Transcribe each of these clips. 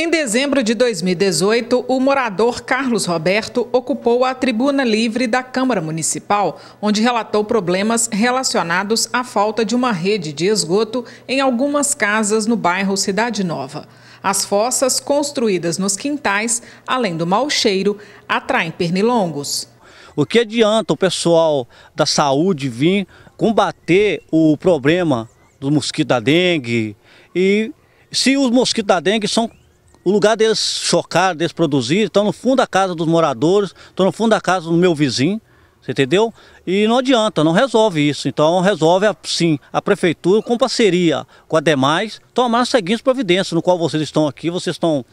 Em dezembro de 2018, o morador Carlos Roberto ocupou a tribuna livre da Câmara Municipal, onde relatou problemas relacionados à falta de uma rede de esgoto em algumas casas no bairro Cidade Nova. As fossas construídas nos quintais, além do mau cheiro, atraem pernilongos. O que adianta o pessoal da saúde vir combater o problema do mosquito da dengue e se os mosquitos da dengue são o lugar deles chocar, deles produzir, estão no fundo da casa dos moradores, estão no fundo da casa do meu vizinho, você entendeu? E não adianta, não resolve isso. Então resolve sim a prefeitura com parceria com a demais tomar as seguintes providências, no qual vocês estão aqui, vocês estão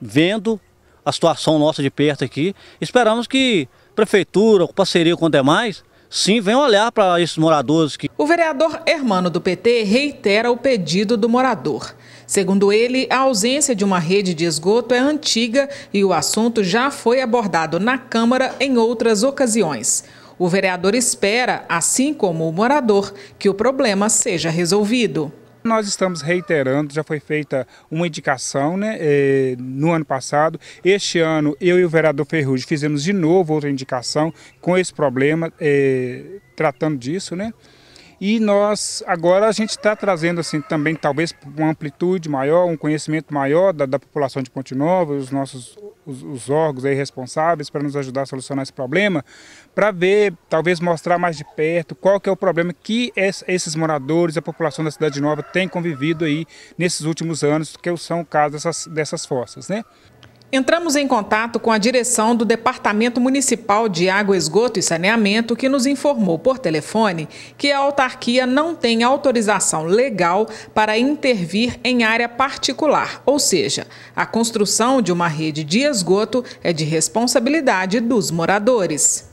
vendo a situação nossa de perto aqui. Esperamos que prefeitura, com parceria com a demais, sim vem olhar para esses moradores. Que... O vereador Hermano do PT reitera o pedido do morador. Segundo ele, a ausência de uma rede de esgoto é antiga e o assunto já foi abordado na Câmara em outras ocasiões. O vereador espera, assim como o morador, que o problema seja resolvido. Nós estamos reiterando, já foi feita uma indicação né, eh, no ano passado. Este ano, eu e o vereador Ferrugem fizemos de novo outra indicação com esse problema, é, tratando disso, né? E nós, agora, a gente está trazendo assim também, talvez, uma amplitude maior, um conhecimento maior da, da população de Ponte Nova, os nossos os, os órgãos aí responsáveis para nos ajudar a solucionar esse problema, para ver, talvez mostrar mais de perto qual que é o problema que esses moradores, a população da Cidade Nova tem convivido aí nesses últimos anos, que são o caso dessas, dessas fossas, né? Entramos em contato com a direção do Departamento Municipal de Água, Esgoto e Saneamento, que nos informou por telefone que a autarquia não tem autorização legal para intervir em área particular, ou seja, a construção de uma rede de esgoto é de responsabilidade dos moradores.